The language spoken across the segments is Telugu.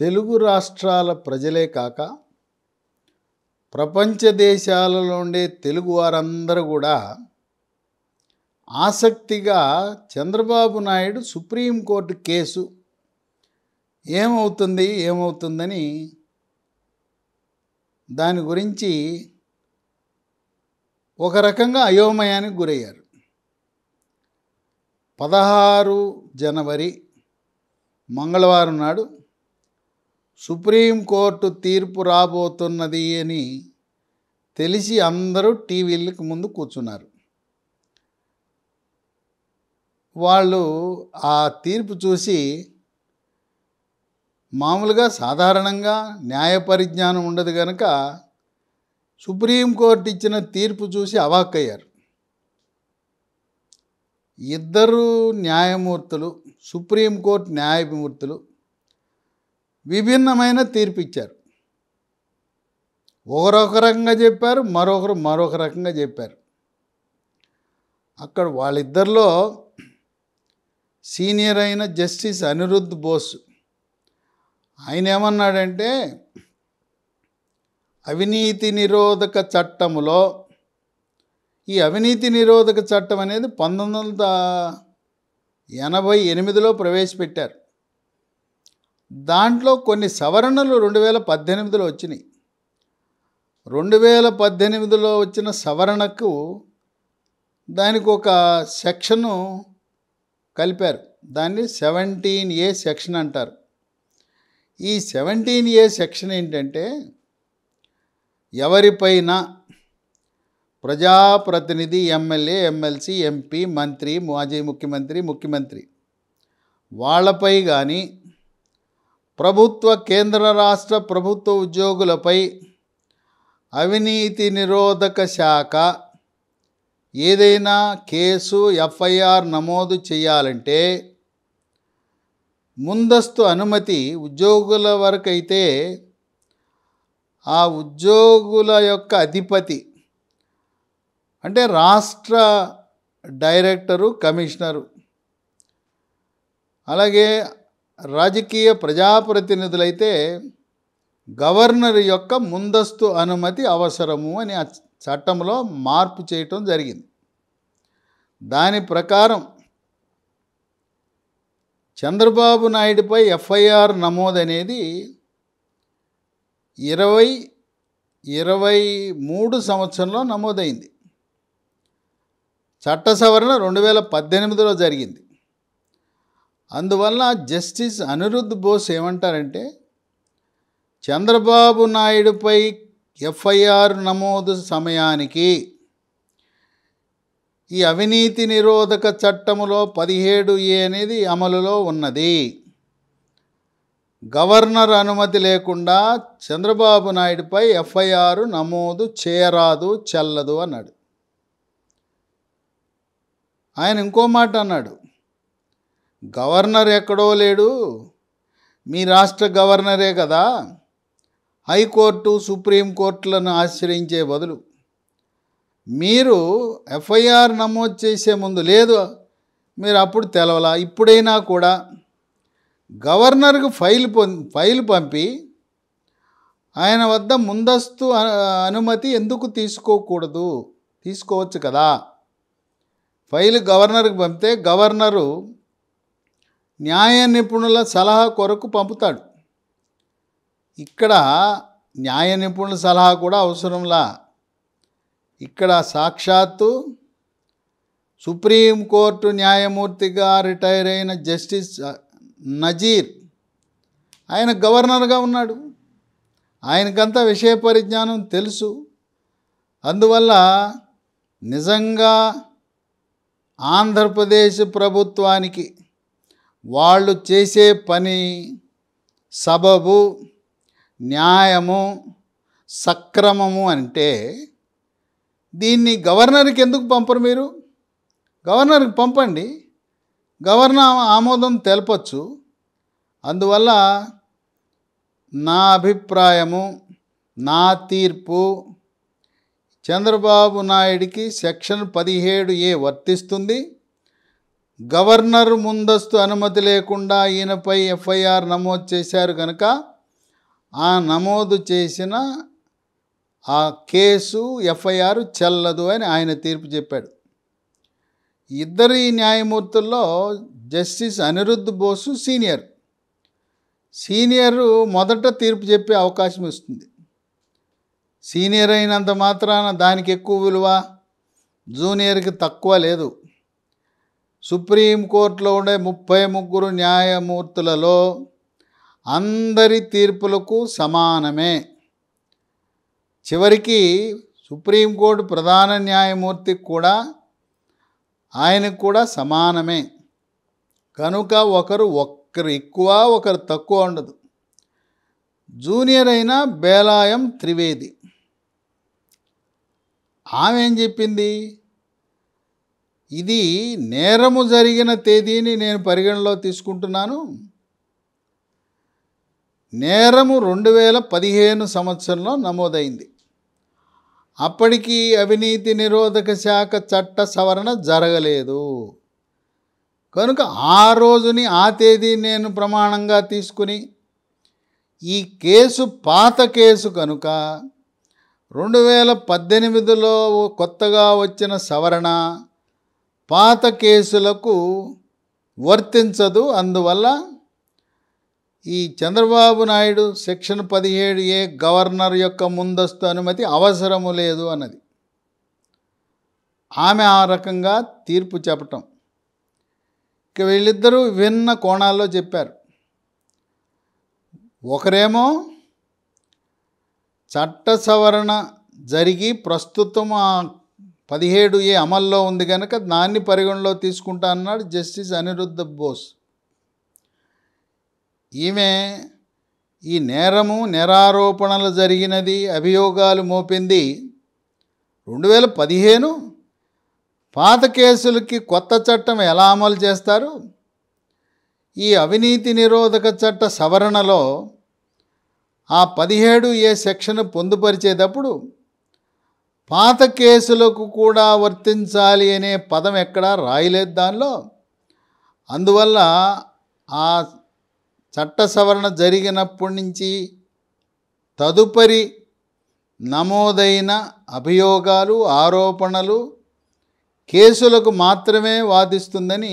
తెలుగు రాష్ట్రాల ప్రజలే కాక ప్రపంచ దేశాలలో ఉండే తెలుగు వారందరూ కూడా ఆసక్తిగా చంద్రబాబు నాయుడు సుప్రీంకోర్టు కేసు ఏమవుతుంది ఏమవుతుందని దాని గురించి ఒక రకంగా అయోమయానికి గురయ్యారు పదహారు జనవరి మంగళవారం నాడు సుప్రీంకోర్టు తీర్పు రాబోతున్నది అని తెలిసి అందరూ టీవీలకు ముందు కూర్చున్నారు వాళ్ళు ఆ తీర్పు చూసి మామూలుగా సాధారణంగా న్యాయ పరిజ్ఞానం ఉండదు కనుక సుప్రీంకోర్టు ఇచ్చిన తీర్పు చూసి అవాక్కయ్యారు ఇద్దరు న్యాయమూర్తులు సుప్రీంకోర్టు న్యాయమూర్తులు విభిన్నమైన తీర్పు ఇచ్చారు ఒకరొక రకంగా చెప్పారు మరొకరు మరొక రకంగా చెప్పారు అక్కడ వాళ్ళిద్దరిలో సీనియర్ అయిన జస్టిస్ అనిరుద్ధ్ బోస్ ఆయన ఏమన్నాడంటే అవినీతి నిరోధక చట్టములో ఈ అవినీతి నిరోధక చట్టం అనేది పంతొమ్మిది వందల ఎనభై ఎనిమిదిలో ప్రవేశపెట్టారు దాంట్లో కొన్ని సవరణలు రెండు వేల పద్దెనిమిదిలో వచ్చినాయి రెండు వేల పద్దెనిమిదిలో వచ్చిన సవరణకు దానికి ఒక సెక్షను కలిపారు దాన్ని సెవెంటీన్ ఏ సెక్షన్ అంటారు ఈ సెవెంటీన్ ఏ సెక్షన్ ఏంటంటే ఎవరిపైన ప్రజాప్రతినిధి ఎమ్మెల్యే ఎమ్మెల్సీ ఎంపీ మంత్రి మాజీ ముఖ్యమంత్రి ముఖ్యమంత్రి వాళ్ళపై కానీ ప్రభుత్వ కేంద్ర రాష్ట్ర ప్రభుత్వ ఉద్యోగులపై అవినీతి నిరోధక శాఖ ఏదైనా కేసు ఎఫ్ఐఆర్ నమోదు చేయాలంటే ముందస్తు అనుమతి ఉద్యోగుల వరకైతే ఆ ఉద్యోగుల యొక్క అధిపతి అంటే రాష్ట్ర డైరెక్టరు కమిషనరు అలాగే రాజకీయ ప్రజాప్రతినిధులైతే గవర్నర్ యొక్క ముందస్తు అనుమతి అవసరము అని ఆ చట్టంలో మార్పు చేయటం జరిగింది దాని ప్రకారం చంద్రబాబు నాయుడుపై ఎఫ్ఐఆర్ నమోదు అనేది ఇరవై ఇరవై మూడు సంవత్సరంలో నమోదైంది చట్ట సవరణ రెండు వేల పద్దెనిమిదిలో జరిగింది అందువల్ల జస్టిస్ అనిరుద్ధ్ బోస్ ఏమంటారంటే చంద్రబాబు నాయుడుపై ఎఫ్ఐఆర్ నమోదు సమయానికి ఈ అవినీతి నిరోధక చట్టములో పదిహేడు ఏ అనేది అమలులో ఉన్నది గవర్నర్ అనుమతి లేకుండా చంద్రబాబు నాయుడుపై ఎఫ్ఐఆర్ నమోదు చేయరాదు చెల్లదు అన్నాడు ఆయన ఇంకో మాట అన్నాడు గవర్నర్ ఎక్కడో లేడు మీ రాష్ట్ర గవర్నరే కదా హైకోర్టు సుప్రీంకోర్టులను ఆశ్రయించే బదులు మీరు ఎఫ్ఐఆర్ నమోదు చేసే ముందు లేదు మీరు అప్పుడు తెలవలా ఇప్పుడైనా కూడా గవర్నర్కు ఫైల్ ఫైల్ పంపి ఆయన వద్ద ముందస్తు అనుమతి ఎందుకు తీసుకోకూడదు తీసుకోవచ్చు కదా ఫైల్ గవర్నర్కి పంపితే గవర్నరు న్యాయ నిపుణుల సలహా కొరకు పంపుతాడు ఇక్కడ న్యాయ నిపుణుల సలహా కూడా అవసరంలా ఇక్కడ సాక్షాత్తు సుప్రీంకోర్టు న్యాయమూర్తిగా రిటైర్ అయిన జస్టిస్ నజీర్ ఆయన గవర్నర్గా ఉన్నాడు ఆయనకంతా విషయ పరిజ్ఞానం తెలుసు అందువల్ల నిజంగా ఆంధ్రప్రదేశ్ ప్రభుత్వానికి వాళ్ళు చేసే పని సబబు న్యాయము సక్రమము అంటే దీన్ని గవర్నర్కి ఎందుకు పంపరు మీరు గవర్నర్కి పంపండి గవర్నర్ ఆమోదం తెలపచ్చు అందువల్ల నా అభిప్రాయము నా తీర్పు చంద్రబాబు నాయుడికి సెక్షన్ పదిహేడు ఏ వర్తిస్తుంది గవర్నర్ ముందస్తు అనుమతి లేకుండా ఈయనపై ఎఫ్ఐఆర్ నమోదు చేశారు కనుక ఆ నమోదు చేసిన ఆ కేసు ఎఫ్ఐఆర్ చెల్లదు అని ఆయన తీర్పు చెప్పాడు ఇద్దరి న్యాయమూర్తుల్లో justice Aniruddh Bose senior senior మొదట తీర్పు చెప్పే అవకాశం ఇస్తుంది సీనియర్ అయినంత మాత్రాన దానికి ఎక్కువ విలువ జూనియర్కి తక్కువ లేదు సుప్రీంకోర్టులో ఉండే ముప్పై ముగ్గురు న్యాయమూర్తులలో అందరి తీర్పులకు సమానమే చివరికి సుప్రీంకోర్టు ప్రధాన న్యాయమూర్తి కూడా ఆయనకు కూడా సమానమే కనుక ఒకరు ఒకరు ఎక్కువ ఒకరు తక్కువ ఉండదు జూనియర్ అయిన బేలాయం త్రివేది ఆమె ఏం చెప్పింది ఇది నేరము జరిగిన తేదీని నేను పరిగణలో తీసుకుంటున్నాను నేరము రెండు వేల పదిహేను సంవత్సరంలో నమోదైంది అప్పటికి అవినీతి నిరోధక శాఖ చట్ట సవరణ జరగలేదు కనుక ఆ రోజుని ఆ తేదీ నేను ప్రమాణంగా తీసుకుని ఈ కేసు పాత కేసు కనుక రెండు వేల పద్దెనిమిదిలో కొత్తగా వచ్చిన సవరణ పాత కేసులకు వర్తించదు అందువల్ల ఈ చంద్రబాబు నాయుడు సెక్షన్ పదిహేడు ఏ గవర్నర్ యొక్క ముందస్తు అనుమతి అవసరము లేదు అన్నది ఆమె ఆ రకంగా తీర్పు చెప్పటం ఇక వీళ్ళిద్దరూ విభిన్న కోణాల్లో చెప్పారు ఒకరేమో చట్ట సవరణ జరిగి ప్రస్తుతం ఆ పదిహేడు ఏ అమల్లో ఉంది కనుక దాన్ని పరిగణలో తీసుకుంటా అన్నాడు జస్టిస్ అనిరుద్ధ బోస్ ఈమె ఈ నేరము నేరారోపణలు జరిగినది అభియోగాలు మోపింది రెండు వేల పదిహేను పాత కేసులకి కొత్త చట్టం ఎలా అమలు చేస్తారు ఈ అవినీతి నిరోధక చట్ట సవరణలో ఆ పదిహేడు ఏ సెక్షన్ పొందుపరిచేటప్పుడు పాత కేసులకు కూడా వర్తించాలి అనే పదం ఎక్కడా రాయలేదు దానిలో అందువల్ల ఆ చట్ట సవరణ జరిగినప్పటి నుంచి తదుపరి నమోదైన అభియోగాలు ఆరోపణలు కేసులకు మాత్రమే వాదిస్తుందని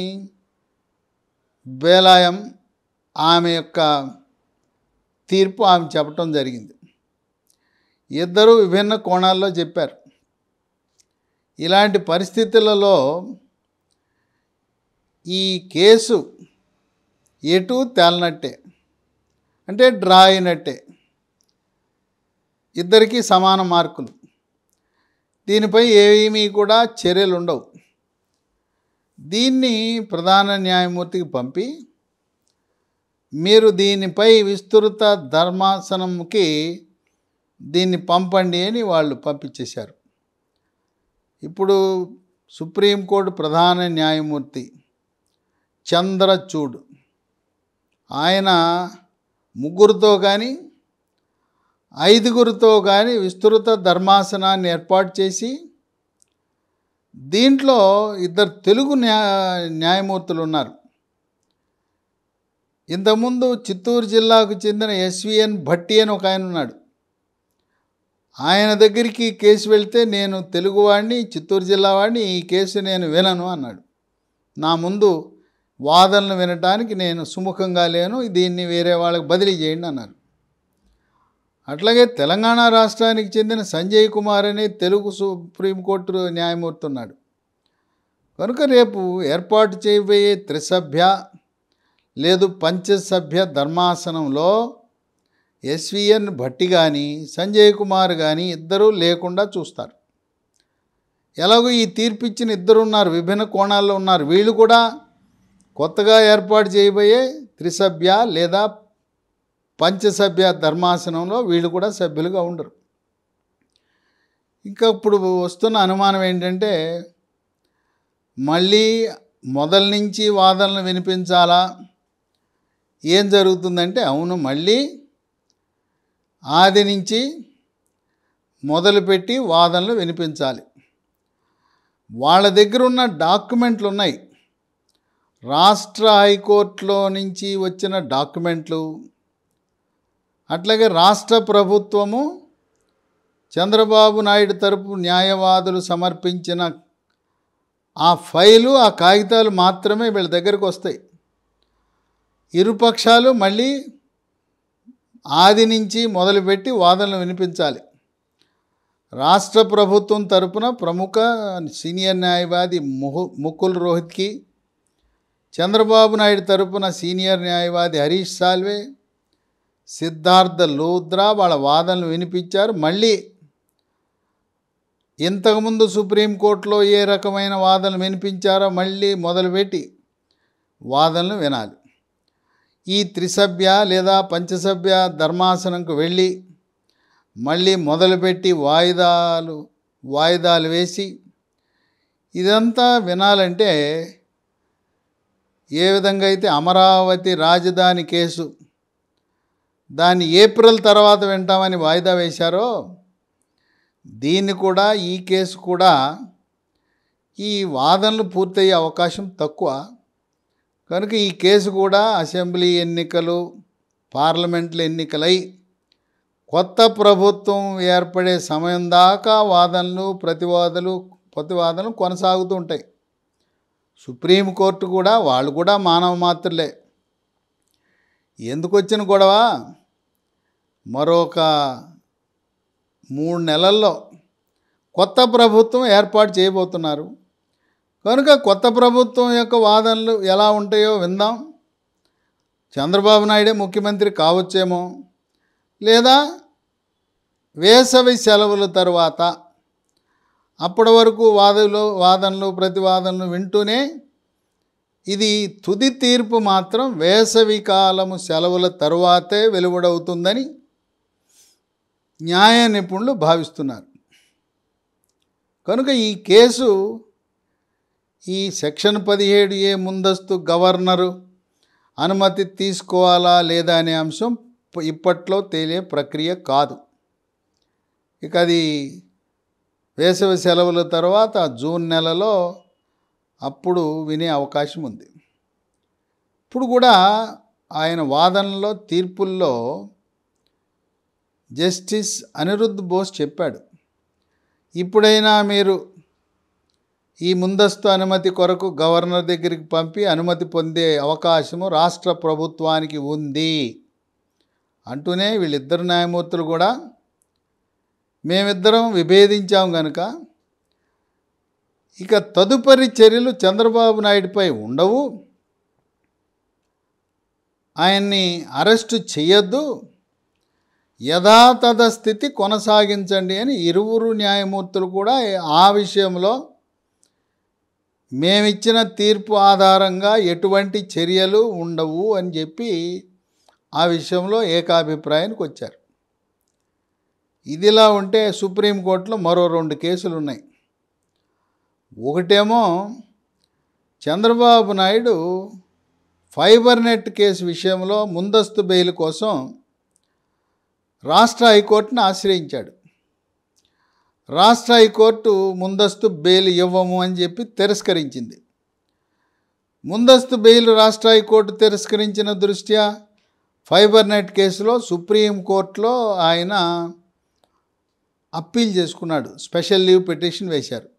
బేలాయం ఆమె యొక్క తీర్పు ఆమె చెప్పటం జరిగింది ఇద్దరూ విభిన్న కోణాల్లో చెప్పారు ఇలాంటి పరిస్థితులలో ఈ కేసు ఎటు తేలనట్టే అంటే డ్రా అయినట్టే ఇద్దరికీ సమాన మార్కులు దీనిపై ఏమీ కూడా చర్యలు ఉండవు దీన్ని ప్రధాన న్యాయమూర్తికి పంపి మీరు దీనిపై విస్తృత ధర్మాసనంకి దీన్ని పంపండి అని వాళ్ళు పంపించేశారు ఇప్పుడు సుప్రీంకోర్టు ప్రధాన న్యాయమూర్తి చంద్రచూడ్ ఆయన ముగ్గురితో కానీ ఐదుగురితో కానీ విస్తృత ధర్మాసనాన్ని ఏర్పాటు చేసి దీంట్లో ఇద్దరు తెలుగు న్యా న్యాయమూర్తులు ఉన్నారు ఇంతకుముందు చిత్తూరు జిల్లాకు చెందిన ఎస్విఎన్ భట్టి అని ఒక ఆయన ఉన్నాడు ఆయన దగ్గరికి కేసు వెళ్తే నేను తెలుగువాడిని చిత్తూరు జిల్లా వాడిని ఈ కేసు నేను వినను అన్నాడు నా ముందు వాదనలు వినటానికి నేను సుముఖంగా లేను దీన్ని వేరే వాళ్ళకి బదిలీ చేయండి అన్నారు అట్లాగే తెలంగాణ రాష్ట్రానికి చెందిన సంజయ్ కుమార్ అనే తెలుగు సుప్రీంకోర్టు న్యాయమూర్తి ఉన్నాడు కనుక రేపు ఏర్పాటు చేయబోయే త్రిసభ్య లేదు పంచసభ్య ధర్మాసనంలో ఎస్విఎన్ భట్టి కానీ సంజయ్ కుమార్ కానీ ఇద్దరూ లేకుండా చూస్తారు ఎలాగో ఈ తీర్పిచ్చిన ఇద్దరు ఉన్నారు విభిన్న కోణాల్లో ఉన్నారు వీళ్ళు కూడా కొత్తగా ఏర్పాటు చేయబోయే త్రిసభ్య లేదా పంచసభ్య ధర్మాసనంలో వీళ్ళు కూడా సభ్యులుగా ఉండరు ఇంకా ఇప్పుడు వస్తున్న అనుమానం ఏంటంటే మళ్ళీ మొదల నుంచి వాదనలు వినిపించాలా ఏం జరుగుతుందంటే అవును మళ్ళీ ఆది నుంచి మొదలుపెట్టి వాదనలు వినిపించాలి వాళ్ళ దగ్గర ఉన్న డాక్యుమెంట్లు ఉన్నాయి రాష్ట్ర హైకోర్టులో నుంచి వచ్చిన డాక్యుమెంట్లు అట్లాగే రాష్ట్ర ప్రభుత్వము చంద్రబాబు నాయుడు తరపు న్యాయవాదులు సమర్పించిన ఆ ఫైలు ఆ కాగితాలు మాత్రమే వీళ్ళ దగ్గరకు వస్తాయి ఇరుపక్షాలు మళ్ళీ ఆది నుంచి మొదలుపెట్టి వాదనలు వినిపించాలి రాష్ట్ర ప్రభుత్వం తరపున ప్రముఖ సీనియర్ న్యాయవాది ముహు ముకుల్ రోహిత్కి చంద్రబాబు నాయుడు తరపున సీనియర్ న్యాయవాది హరీష్ సాల్వే సిద్ధార్థ లూద్రా వాళ్ళ వాదనలు వినిపించారు మళ్ళీ ఇంతకుముందు సుప్రీంకోర్టులో ఏ రకమైన వాదనలు వినిపించారో మళ్ళీ మొదలుపెట్టి వాదనలు వినాలి ఈ త్రిసభ్య లేదా పంచసభ్య ధర్మాసనంకు వెళ్ళి మళ్ళీ మొదలుపెట్టి వాయిదాలు వాయిదాలు వేసి ఇదంతా వినాలంటే ఏ విధంగా అయితే అమరావతి రాజధాని కేసు దాన్ని ఏప్రిల్ తర్వాత వింటామని వాయిదా వేశారో దీన్ని కూడా ఈ కేసు కూడా ఈ వాదనలు పూర్తయ్యే అవకాశం తక్కువ కనుక ఈ కేసు కూడా అసెంబ్లీ ఎన్నికలు పార్లమెంట్లు ఎన్నికలై కొత్త ప్రభుత్వం ఏర్పడే సమయం దాకా వాదనలు ప్రతివాదులు ప్రతివాదనలు కొనసాగుతూ ఉంటాయి సుప్రీంకోర్టు కూడా వాళ్ళు కూడా మానవ మాత్రులే ఎందుకు వచ్చిన గొడవ మరొక మూడు నెలల్లో కొత్త ప్రభుత్వం ఏర్పాటు చేయబోతున్నారు కనుక కొత్త ప్రభుత్వం యొక్క వాదనలు ఎలా ఉంటాయో విందాం చంద్రబాబు నాయుడే ముఖ్యమంత్రి కావచ్చేమో లేదా వేసవి సెలవుల తర్వాత అప్పటి వరకు వాదులు వాదనలు ప్రతివాదనలు వింటూనే ఇది తుది తీర్పు మాత్రం వేసవి కాలము సెలవుల తరువాతే వెలువడవుతుందని న్యాయ నిపుణులు భావిస్తున్నారు కనుక ఈ కేసు ఈ సెక్షన్ పదిహేడు ఏ ముందస్తు గవర్నరు అనుమతి తీసుకోవాలా లేదా అనే అంశం ఇప్పట్లో తేలే ప్రక్రియ కాదు ఇక అది వేసవి సెలవుల తర్వాత జూన్ నెలలో అప్పుడు వినే అవకాశం ఉంది ఇప్పుడు కూడా ఆయన వాదనలో తీర్పుల్లో జస్టిస్ అనిరుద్ధ్ బోస్ చెప్పాడు ఇప్పుడైనా మీరు ఈ ముందస్తు అనుమతి కొరకు గవర్నర్ దగ్గరికి పంపి అనుమతి పొందే అవకాశము రాష్ట్ర ప్రభుత్వానికి ఉంది అంటూనే వీళ్ళిద్దరు న్యాయమూర్తులు కూడా మేమిద్దరం విభేదించాం గనుక ఇక తదుపరి చర్యలు చంద్రబాబు నాయుడుపై ఉండవు ఆయన్ని అరెస్టు చేయొద్దు యథాతథ స్థితి కొనసాగించండి అని ఇరువురు న్యాయమూర్తులు కూడా ఆ విషయంలో మేమిచ్చిన తీర్పు ఆధారంగా ఎటువంటి చర్యలు ఉండవు అని చెప్పి ఆ విషయంలో ఏకాభిప్రాయానికి వచ్చారు ఇదిలా ఉంటే సుప్రీంకోర్టులో మరో రెండు కేసులు ఉన్నాయి ఒకటేమో Chandrababu Naidu fiber net case విషయంలో ముందస్తు బెయిల్ కోసం రాష్ట్ర హైకోర్టును ఆశ్రయించాడు రాష్ట్ర హైకోర్టు ముందస్తు బెయిల్ ఇవ్వము అని చెప్పి తిరస్కరించింది ముందస్తు బెయిల్ రాష్ట్ర హైకోర్టు తిరస్కరించిన దృష్ట్యా ఫైబర్ నెట్ కేసులో సుప్రీంకోర్టులో ఆయన అప్పీల్ చేసుకున్నాడు స్పెషల్ లీవ్ పిటిషన్ వేశారు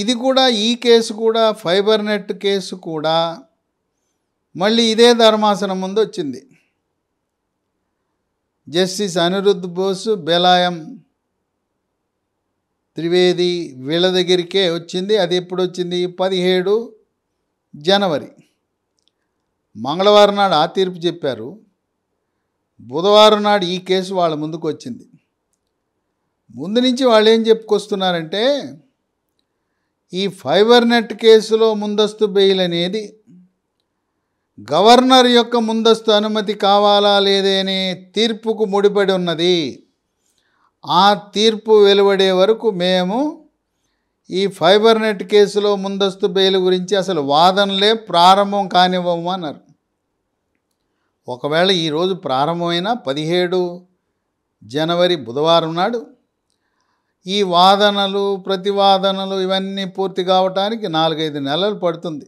ఇది కూడా ఈ కేసు కూడా ఫైబర్ నెట్ కేసు కూడా మళ్ళీ ఇదే ధర్మాసనం ముందు వచ్చింది జస్టిస్ అనిరుద్ధ్ బోస్ బెలాయం త్రివేది వీళ్ళ దగ్గరికే వచ్చింది అది ఎప్పుడు వచ్చింది పదిహేడు జనవరి మంగళవారం నాడు ఆ తీర్పు చెప్పారు బుధవారం నాడు ఈ కేసు వాళ్ళ ముందుకు వచ్చింది ముందు నుంచి వాళ్ళు ఏం చెప్పుకొస్తున్నారంటే ఈ ఫైబర్ నెట్ కేసులో ముందస్తు బెయిల్ అనేది గవర్నర్ యొక్క ముందస్తు అనుమతి కావాలా లేదనే తీర్పుకు ముడిపడి ఉన్నది ఆ తీర్పు వెలువడే వరకు మేము ఈ ఫైబర్ నెట్ కేసులో ముందస్తు బెయిల్ గురించి అసలు వాదనలే ప్రారంభం కానివ్వము అన్నారు ఒకవేళ ఈరోజు ప్రారంభమైన పదిహేడు జనవరి బుధవారం నాడు ఈ వాదనలు ప్రతివాదనలు ఇవన్నీ పూర్తి కావటానికి నాలుగైదు నెలలు పడుతుంది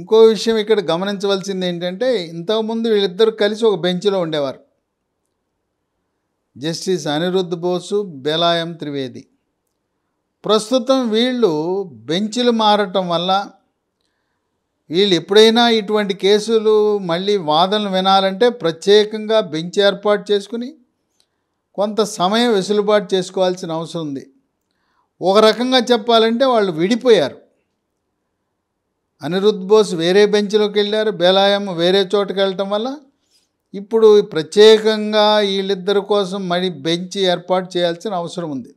ఇంకో విషయం ఇక్కడ గమనించవలసింది ఏంటంటే ఇంతకుముందు వీళ్ళిద్దరు కలిసి ఒక బెంచ్లో ఉండేవారు జస్టిస్ అనిరుద్ధ్ బోసు బెలాయం త్రివేది ప్రస్తుతం వీళ్ళు బెంచ్లు మారటం వల్ల వీళ్ళు ఎప్పుడైనా ఇటువంటి కేసులు మళ్ళీ వాదనలు వినాలంటే ప్రత్యేకంగా బెంచ్ ఏర్పాటు చేసుకుని కొంత సమయం వెసులుబాటు చేసుకోవాల్సిన అవసరం ఉంది ఒక రకంగా చెప్పాలంటే వాళ్ళు విడిపోయారు అనిరుద్ధ్ బోస్ వేరే బెంచ్లోకి వెళ్ళారు బేలాయం వేరే చోటుకు వెళ్ళటం వల్ల ఇప్పుడు ప్రత్యేకంగా వీళ్ళిద్దరి కోసం మరి బెంచ్ ఏర్పాటు చేయాల్సిన అవసరం ఉంది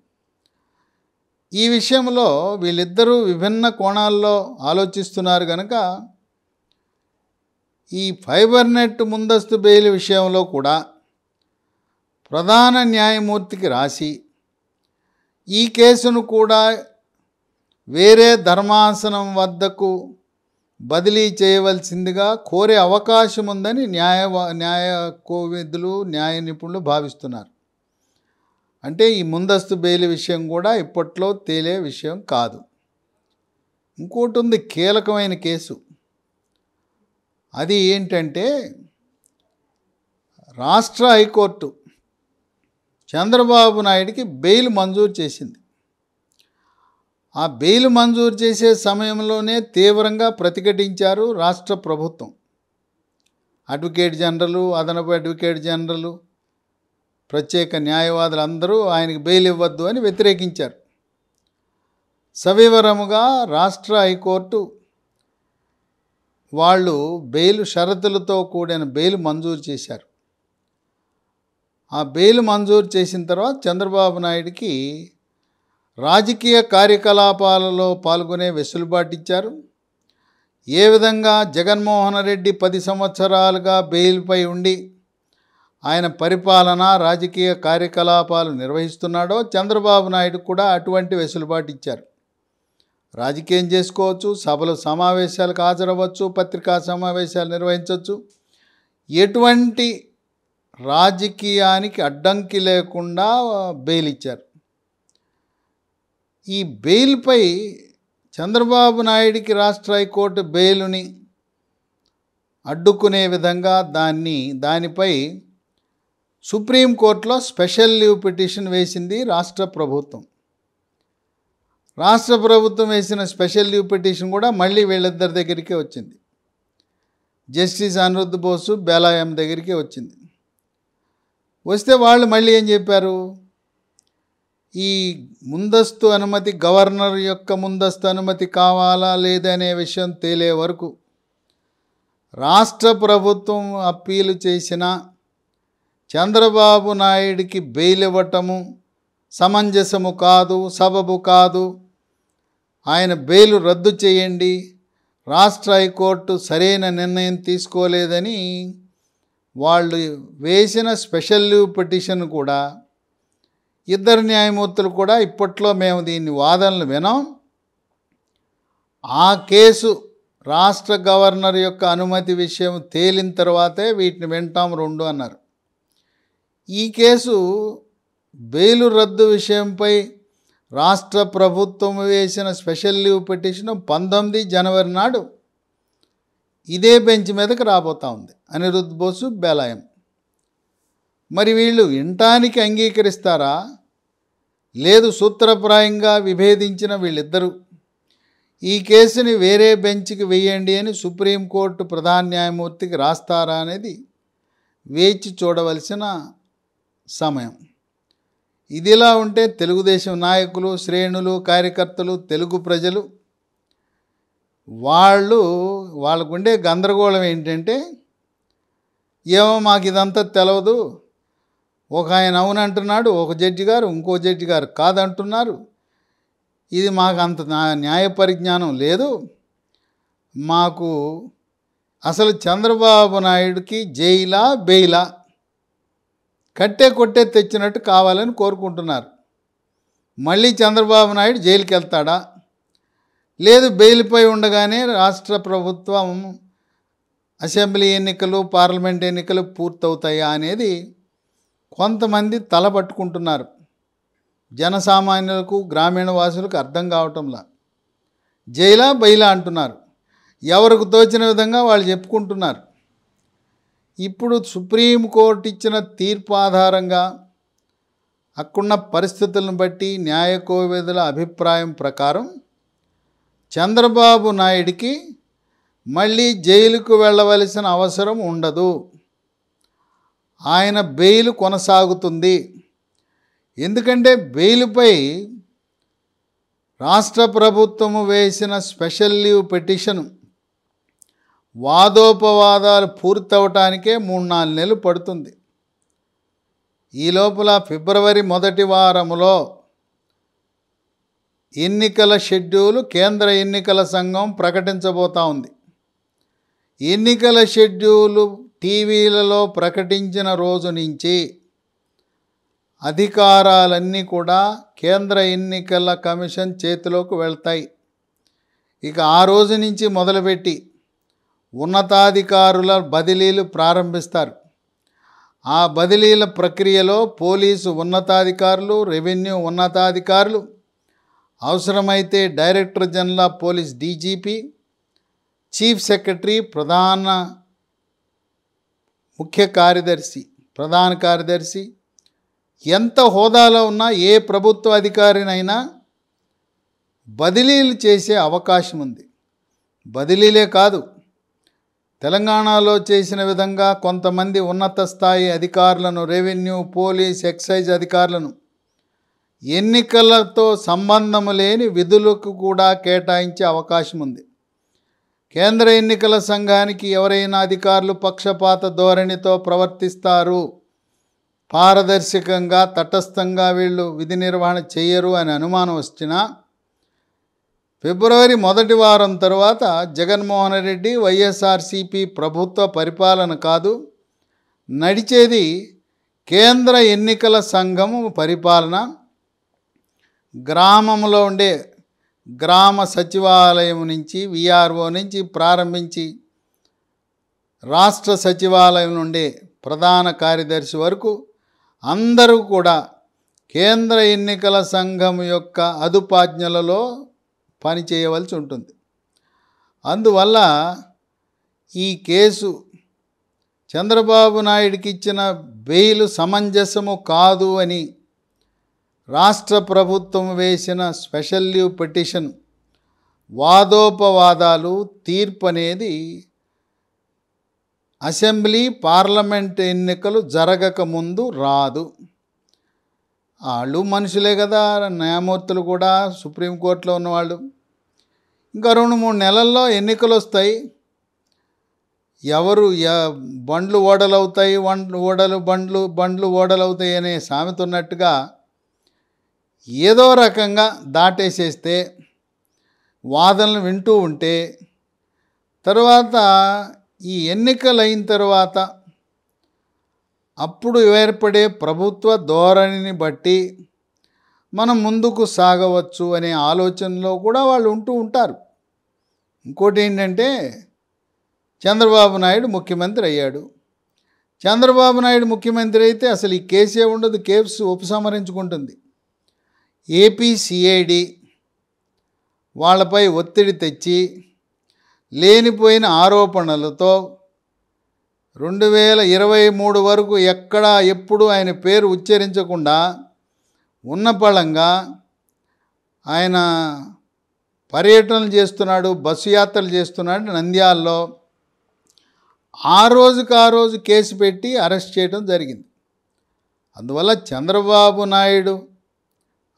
ఈ విషయంలో వీళ్ళిద్దరూ విభిన్న కోణాల్లో ఆలోచిస్తున్నారు కనుక ఈ ఫైబర్ నెట్ ముందస్తు బెయిల్ విషయంలో కూడా ప్రధాన న్యాయమూర్తికి రాసి ఈ కేసును కూడా వేరే ధర్మాసనం వద్దకు బదిలీ చేయవలసిందిగా కోరే అవకాశం ఉందని న్యాయ న్యాయ కోవిధులు న్యాయ నిపుణులు భావిస్తున్నారు అంటే ఈ ముందస్తు బెయిల్ విషయం కూడా ఇప్పట్లో తేలే విషయం కాదు ఇంకోటి ఉంది కీలకమైన కేసు అది ఏంటంటే రాష్ట్ర హైకోర్టు చంద్రబాబు నాయుడికి బెయిల్ మంజూరు చేసింది ఆ బెయిల్ మంజూరు చేసే సమయంలోనే తీవ్రంగా ప్రతిఘటించారు రాష్ట్ర ప్రభుత్వం అడ్వకేట్ జనరలు అదనపు అడ్వకేట్ జనరలు ప్రత్యేక న్యాయవాదులు అందరూ ఆయనకు బెయిల్ ఇవ్వద్దు అని వ్యతిరేకించారు సవివరముగా రాష్ట్ర హైకోర్టు వాళ్ళు బెయిల్ షరతులతో కూడిన బెయిల్ మంజూరు చేశారు ఆ బెయిల్ మంజూరు చేసిన తర్వాత చంద్రబాబు నాయుడికి రాజకీయ కార్యకలాపాలలో పాల్గొనే వెసులుబాటిచ్చారు ఏ విధంగా జగన్మోహన్ రెడ్డి పది సంవత్సరాలుగా బెయిల్పై ఉండి ఆయన పరిపాలన రాజకీయ కార్యకలాపాలు నిర్వహిస్తున్నాడో చంద్రబాబు నాయుడు కూడా అటువంటి వెసులుబాటు ఇచ్చారు రాజకీయం చేసుకోవచ్చు సభలు సమావేశాలకు హాజరవ్వచ్చు పత్రికా సమావేశాలు నిర్వహించవచ్చు ఎటువంటి రాజకీయానికి అడ్డంకి లేకుండా బెయిల్ ఇచ్చారు ఈ బెయిల్పై చంద్రబాబు నాయుడికి రాష్ట్ర హైకోర్టు బెయిలుని అడ్డుకునే విధంగా దాన్ని దానిపై సుప్రీంకోర్టులో స్పెషల్ లీవ్ పిటిషన్ వేసింది రాష్ట్ర ప్రభుత్వం రాష్ట్ర ప్రభుత్వం వేసిన స్పెషల్ లీవ్ పిటిషన్ కూడా మళ్ళీ వీళ్ళిద్దరి దగ్గరికే వచ్చింది జస్టిస్ అనిరుద్ధ్ బోసు బేలాయం దగ్గరికే వచ్చింది వస్తే వాళ్ళు మళ్ళీ ఏం చెప్పారు ఈ ముందస్తు అనుమతి గవర్నర్ యొక్క ముందస్తు అనుమతి కావాలా లేదనే విషయం తేలే వరకు రాష్ట్ర ప్రభుత్వం అప్పీలు చేసిన చంద్రబాబు నాయుడికి బెయిల్ ఇవ్వటము సమంజసము కాదు సబబు కాదు ఆయన బెయిల్ రద్దు చేయండి రాష్ట్ర హైకోర్టు సరైన నిర్ణయం తీసుకోలేదని వాళ్ళు వేసిన స్పెషల్ లీవ్ పిటిషన్ కూడా ఇద్దరు న్యాయమూర్తులు కూడా ఇప్పట్లో మేము దీన్ని వాదనలు వినాం ఆ కేసు రాష్ట్ర గవర్నర్ యొక్క అనుమతి విషయం తేలిన తర్వాతే వీటిని వింటాం రెండు అన్నారు ఈ కేసు బెయిలు రద్దు విషయంపై రాష్ట్ర ప్రభుత్వం వేసిన స్పెషల్ లీవ్ పిటిషను పంతొమ్మిది జనవరి నాడు ఇదే బెంచ్ మీదకి రాబోతా ఉంది అనిరుద్ధ్ బోసు బెలాయం మరి వీళ్ళు వినటానికి అంగీకరిస్తారా లేదు సూత్రప్రాయంగా విభేదించిన వీళ్ళిద్దరూ ఈ కేసుని వేరే బెంచ్కి వేయండి అని సుప్రీంకోర్టు ప్రధాన న్యాయమూర్తికి రాస్తారా అనేది వేచి చూడవలసిన సమయం ఇదిలా ఉంటే తెలుగుదేశం నాయకులు శ్రేణులు కార్యకర్తలు తెలుగు ప్రజలు వాళ్ళు వాళ్ళకుండే గందరగోళం ఏంటంటే ఏమో మాకు ఇదంతా తెలవదు ఒక ఆయన అవునంటున్నాడు ఒక జడ్జి గారు ఇంకో జడ్జి గారు కాదంటున్నారు ఇది మాకు అంత న్యాయ పరిజ్ఞానం లేదు మాకు అసలు చంద్రబాబు నాయుడికి జైలా బెయిలా కట్టే కొట్టే తెచ్చినట్టు కావాలని కోరుకుంటున్నారు మళ్ళీ చంద్రబాబు నాయుడు జైలుకి వెళ్తాడా లేదు బెయిల్పై ఉండగానే రాష్ట్ర ప్రభుత్వం అసెంబ్లీ ఎన్నికలు పార్లమెంట్ ఎన్నికలు పూర్తవుతాయా అనేది కొంతమంది తల పట్టుకుంటున్నారు జనసామాన్యులకు గ్రామీణ వాసులకు అర్థం కావటంలా జైలా బైలా అంటున్నారు ఎవరికి తోచిన విధంగా వాళ్ళు చెప్పుకుంటున్నారు ఇప్పుడు సుప్రీంకోర్టు ఇచ్చిన తీర్పు ఆధారంగా అక్కడున్న పరిస్థితులను బట్టి న్యాయకోవేదుల అభిప్రాయం ప్రకారం చంద్రబాబు నాయుడికి మళ్ళీ జైలుకు వెళ్ళవలసిన అవసరం ఉండదు ఆయన బెయిల్ కొనసాగుతుంది ఎందుకంటే బెయిల్పై రాష్ట్ర ప్రభుత్వము వేసిన స్పెషల్ లీవ్ పిటిషన్ వాదోపవాదాలు పూర్తవటానికే మూడు నాలుగు నెలలు పడుతుంది ఈ లోపల ఫిబ్రవరి మొదటి వారంలో ఎన్నికల షెడ్యూలు కేంద్ర ఎన్నికల సంఘం ప్రకటించబోతా ఉంది ఎన్నికల షెడ్యూలు టీవీలలో ప్రకటించిన రోజు నుంచి అధికారాలన్నీ కూడా కేంద్ర ఎన్నికల కమిషన్ చేతిలోకి వెళ్తాయి ఇక ఆ రోజు నుంచి మొదలుపెట్టి ఉన్నతాధికారుల బదిలీలు ప్రారంభిస్తారు ఆ బదిలీల ప్రక్రియలో పోలీసు ఉన్నతాధికారులు రెవెన్యూ ఉన్నతాధికారులు అవసరమైతే director general of police DGP chief secretary ప్రధాన ముఖ్య కార్యదర్శి ప్రధాన కార్యదర్శి ఎంత హోదాలో ఉన్నా ఏ ప్రభుత్వ అధికారినైనా బదిలీలు చేసే అవకాశం ఉంది బదిలీలే కాదు తెలంగాణలో చేసిన విధంగా కొంతమంది ఉన్నత స్థాయి అధికారులను రెవెన్యూ పోలీస్ ఎక్సైజ్ అధికారులను ఎన్నికలతో సంబంధం లేని విధులకు కూడా కేటాయించే అవకాశం ఉంది కేంద్ర ఎన్నికల సంఘానికి ఎవరైనా అధికారులు పక్షపాత ధోరణితో ప్రవర్తిస్తారు పారదర్శకంగా తటస్థంగా వీళ్ళు విధి నిర్వహణ చేయరు అని అనుమానం వచ్చినా ఫిబ్రవరి మొదటి వారం తర్వాత జగన్మోహన్ రెడ్డి వైఎస్ఆర్సీపీ ప్రభుత్వ పరిపాలన కాదు నడిచేది కేంద్ర ఎన్నికల సంఘము పరిపాలన గ్రామంలో ఉండే గ్రామ సచివాలయం నుంచి విఆర్ఓ నుంచి ప్రారంభించి రాష్ట్ర సచివాలయం నుండి ప్రధాన కార్యదర్శి వరకు అందరూ కూడా కేంద్ర ఎన్నికల సంఘం యొక్క అదుపాజ్ఞలలో పనిచేయవలసి ఉంటుంది అందువల్ల ఈ కేసు చంద్రబాబు నాయుడికి ఇచ్చిన బెయిల్ సమంజసము కాదు అని రాష్ట్ర ప్రభుత్వం వేసిన స్పెషల్ లీవ్ పిటిషన్ వాదోపవాదాలు తీర్పు అనేది అసెంబ్లీ పార్లమెంట్ ఎన్నికలు జరగక ముందు రాదు వాళ్ళు మనుషులే కదా న్యాయమూర్తులు కూడా సుప్రీంకోర్టులో ఉన్నవాళ్ళు ఇంకా రెండు మూడు నెలల్లో ఎన్నికలు వస్తాయి ఎవరు బండ్లు ఓడలవుతాయి వండ్లు ఓడలు బండ్లు బండ్లు ఓడలవుతాయి అనే సామెత ఉన్నట్టుగా ఏదో రకంగా దాటేసేస్తే వాదనలు వింటూ ఉంటే తర్వాత ఈ ఎన్నికలైన తర్వాత అప్పుడు ఏర్పడే ప్రభుత్వ ధోరణిని బట్టి మనం ముందుకు సాగవచ్చు అనే ఆలోచనలో కూడా వాళ్ళు ఉంటూ ఉంటారు ఇంకోటి ఏంటంటే చంద్రబాబు నాయుడు ముఖ్యమంత్రి అయ్యాడు చంద్రబాబు నాయుడు ముఖ్యమంత్రి అయితే అసలు ఈ కేసే ఉండదు కేఫ్స్ ఉపసంహరించుకుంటుంది ఏపీసీఐడి వాళ్ళపై ఒత్తిడి తెచ్చి లేనిపోయిన ఆరోపణలతో రెండు వేల ఇరవై మూడు వరకు ఎక్కడా ఎప్పుడు ఆయన పేరు ఉచ్చరించకుండా ఉన్నపళంగా ఆయన పర్యటనలు చేస్తున్నాడు బస్సు యాత్రలు చేస్తున్నాడు నంద్యాలలో ఆ రోజుకు ఆ రోజు కేసు పెట్టి అరెస్ట్ చేయడం జరిగింది అందువల్ల చంద్రబాబు నాయుడు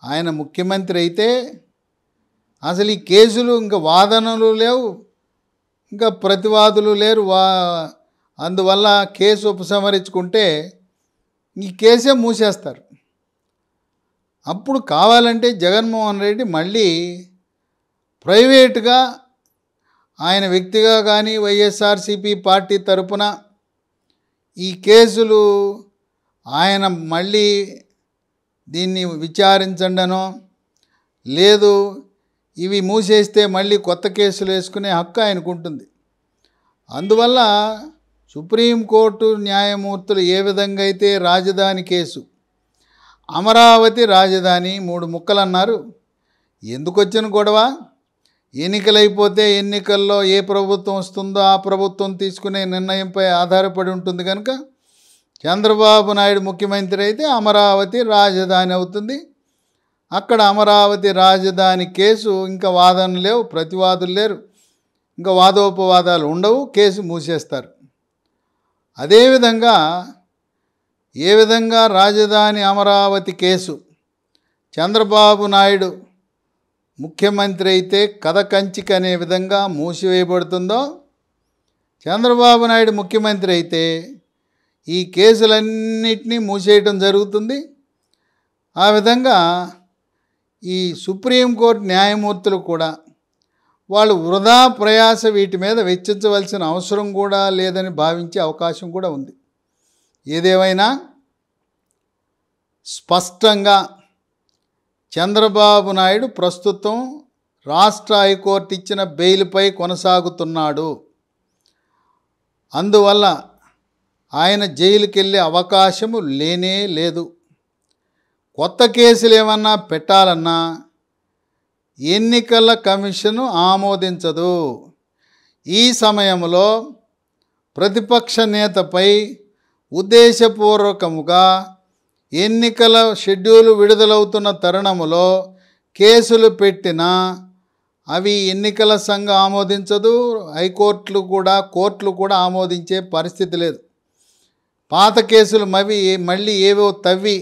ఆయన ముఖ్యమంత్రి అయితే అసలు ఈ కేసులు ఇంకా వాదనలు లేవు ఇంకా ప్రతివాదులు లేరు వా అందువల్ల కేసు ఉపసంహరించుకుంటే ఈ కేసే మూసేస్తారు అప్పుడు కావాలంటే జగన్మోహన్ రెడ్డి మళ్ళీ ప్రైవేట్గా ఆయన వ్యక్తిగా కానీ వైఎస్ఆర్సిపి పార్టీ తరపున ఈ కేసులు ఆయన మళ్ళీ దీన్ని విచారించండనో లేదు ఇవి మూసేస్తే మళ్ళీ కొత్త కేసులు వేసుకునే హక్కు ఆయనకు ఉంటుంది అందువల్ల సుప్రీంకోర్టు న్యాయమూర్తులు ఏ విధంగా అయితే రాజధాని కేసు అమరావతి రాజధాని మూడు ముక్కలు అన్నారు ఎందుకు వచ్చిన గొడవ ఎన్నికలైపోతే ఎన్నికల్లో ఏ ప్రభుత్వం వస్తుందో ఆ ప్రభుత్వం తీసుకునే నిర్ణయంపై ఆధారపడి ఉంటుంది కనుక చంద్రబాబు నాయుడు ముఖ్యమంత్రి అయితే అమరావతి రాజధాని అవుతుంది అక్కడ అమరావతి రాజధాని కేసు ఇంకా వాదనలు లేవు ప్రతివాదులు లేరు ఇంకా వాదోపవాదాలు ఉండవు కేసు మూసేస్తారు అదేవిధంగా ఏ విధంగా రాజధాని అమరావతి కేసు చంద్రబాబు నాయుడు ముఖ్యమంత్రి అయితే కథ కంచిక అనే విధంగా మూసివేయబడుతుందో చంద్రబాబు నాయుడు ముఖ్యమంత్రి అయితే ఈ కేసులన్నిటినీ మూసేయటం జరుగుతుంది ఆ విధంగా ఈ సుప్రీంకోర్టు న్యాయమూర్తులు కూడా వాళ్ళు వృధా ప్రయాస వీటి మీద వెచ్చించవలసిన అవసరం కూడా లేదని భావించే అవకాశం కూడా ఉంది ఏదేమైనా స్పష్టంగా చంద్రబాబు నాయుడు ప్రస్తుతం రాష్ట్ర హైకోర్టు ఇచ్చిన బెయిల్పై కొనసాగుతున్నాడు అందువల్ల ఆయన జైలుకి వెళ్ళే అవకాశము లేనే లేదు కొత్త కేసులు ఏమన్నా పెట్టాలన్నా ఎన్నికల కమిషను ఆమోదించదు ఈ సమయంలో ప్రతిపక్ష నేతపై ఉద్దేశపూర్వకముగా ఎన్నికల షెడ్యూలు విడుదలవుతున్న తరుణములో కేసులు పెట్టినా అవి ఎన్నికల సంఘం ఆమోదించదు హైకోర్టులు కూడా కోర్టులు కూడా ఆమోదించే పరిస్థితి లేదు పాత కేసులు మవి మళ్ళీ ఏవో తవ్వి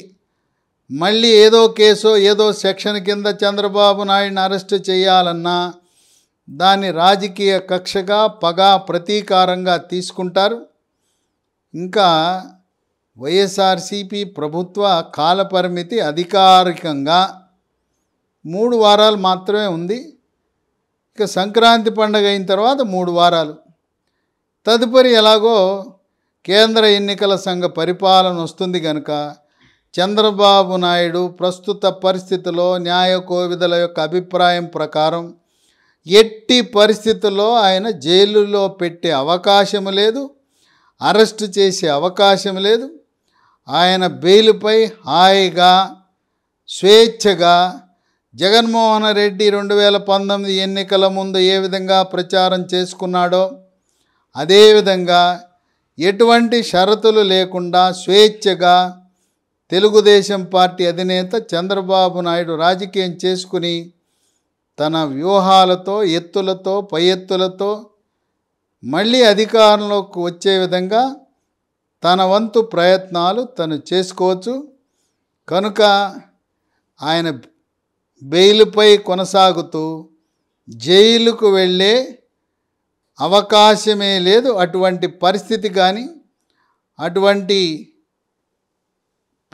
మళ్ళీ ఏదో కేసో ఏదో సెక్షన్ కింద చంద్రబాబు నాయుడిని అరెస్ట్ చేయాలన్నా దాన్ని రాజకీయ కక్షగా పగా ప్రతీకారంగా తీసుకుంటారు ఇంకా వైఎస్ఆర్సిపి ప్రభుత్వ కాలపరిమితి అధికారికంగా మూడు వారాలు మాత్రమే ఉంది ఇక సంక్రాంతి పండుగ అయిన తర్వాత మూడు వారాలు తదుపరి ఎలాగో కేంద్ర ఎన్నికల సంఘ పరిపాలన వస్తుంది కనుక చంద్రబాబు నాయుడు ప్రస్తుత పరిస్థితుల్లో న్యాయ కోవిదల యొక్క అభిప్రాయం ప్రకారం ఎట్టి పరిస్థితుల్లో ఆయన జైలులో పెట్టే అవకాశం లేదు అరెస్ట్ చేసే అవకాశం లేదు ఆయన బెయిల్పై హాయిగా స్వేచ్ఛగా జగన్మోహన్ రెడ్డి రెండు వేల పంతొమ్మిది ఎన్నికల ముందు ఏ విధంగా ప్రచారం చేసుకున్నాడో అదేవిధంగా ఎటువంటి షరతులు లేకుండా స్వేచ్ఛగా తెలుగుదేశం పార్టీ అధినేత చంద్రబాబు నాయుడు రాజకీయం చేసుకుని తన వ్యూహాలతో ఎత్తులతో పై ఎత్తులతో మళ్ళీ అధికారంలోకి వచ్చే విధంగా తన వంతు ప్రయత్నాలు తను చేసుకోవచ్చు కనుక ఆయన బెయిల్పై కొనసాగుతూ జైలుకు వెళ్ళే అవకాశమే లేదు అటువంటి పరిస్థితి కానీ అటువంటి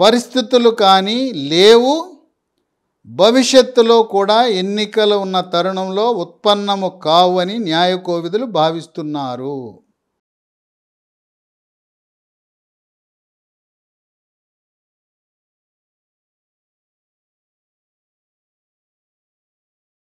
పరిస్థితులు కానీ లేవు భవిష్యత్తులో కూడా ఎన్నికలు ఉన్న తరుణంలో ఉత్పన్నము కావు అని న్యాయకోవిధులు భావిస్తున్నారు